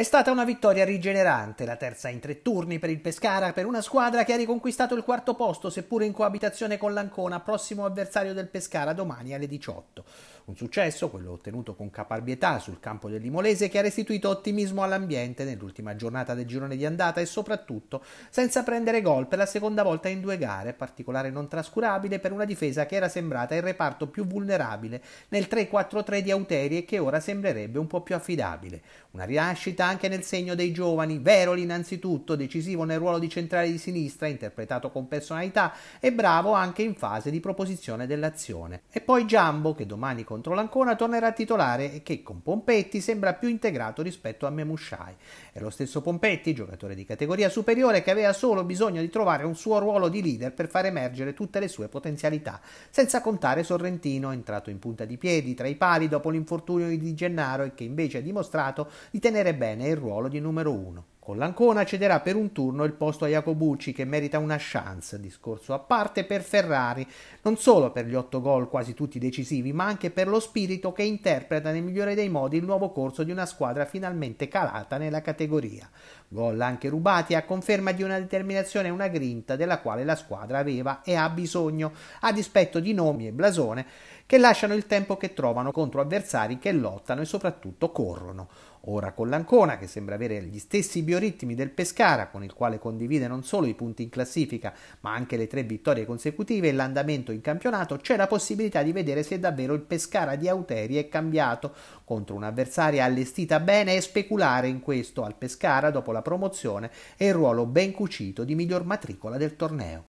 È stata una vittoria rigenerante, la terza in tre turni per il Pescara, per una squadra che ha riconquistato il quarto posto, seppur in coabitazione con l'Ancona, prossimo avversario del Pescara domani alle 18. Un successo, quello ottenuto con caparbietà sul campo del Limolese, che ha restituito ottimismo all'ambiente nell'ultima giornata del girone di andata e soprattutto senza prendere gol per la seconda volta in due gare, particolare non trascurabile per una difesa che era sembrata il reparto più vulnerabile nel 3-4-3 di Auteri e che ora sembrerebbe un po' più affidabile. Una rinascita anche nel segno dei giovani, Veroli innanzitutto, decisivo nel ruolo di centrale di sinistra, interpretato con personalità e bravo anche in fase di proposizione dell'azione. E poi Giambo, che domani con contro l'Ancona tornerà titolare e che con Pompetti sembra più integrato rispetto a Memushai. È lo stesso Pompetti, giocatore di categoria superiore, che aveva solo bisogno di trovare un suo ruolo di leader per far emergere tutte le sue potenzialità, senza contare Sorrentino, entrato in punta di piedi tra i pali dopo l'infortunio di Gennaro e che invece ha dimostrato di tenere bene il ruolo di numero uno. Con l'Ancona cederà per un turno il posto a Jacobucci che merita una chance, discorso a parte per Ferrari, non solo per gli otto gol quasi tutti decisivi, ma anche per lo spirito che interpreta nel migliore dei modi il nuovo corso di una squadra finalmente calata nella categoria. Gol anche rubati a conferma di una determinazione e una grinta della quale la squadra aveva e ha bisogno, a dispetto di nomi e blasone che lasciano il tempo che trovano contro avversari che lottano e soprattutto corrono. Ora con l'Ancona, che sembra avere gli stessi bioritmi del Pescara, con il quale condivide non solo i punti in classifica, ma anche le tre vittorie consecutive e l'andamento in campionato, c'è la possibilità di vedere se davvero il Pescara di Auteri è cambiato contro un'avversaria allestita bene e speculare in questo al Pescara dopo la promozione e il ruolo ben cucito di miglior matricola del torneo.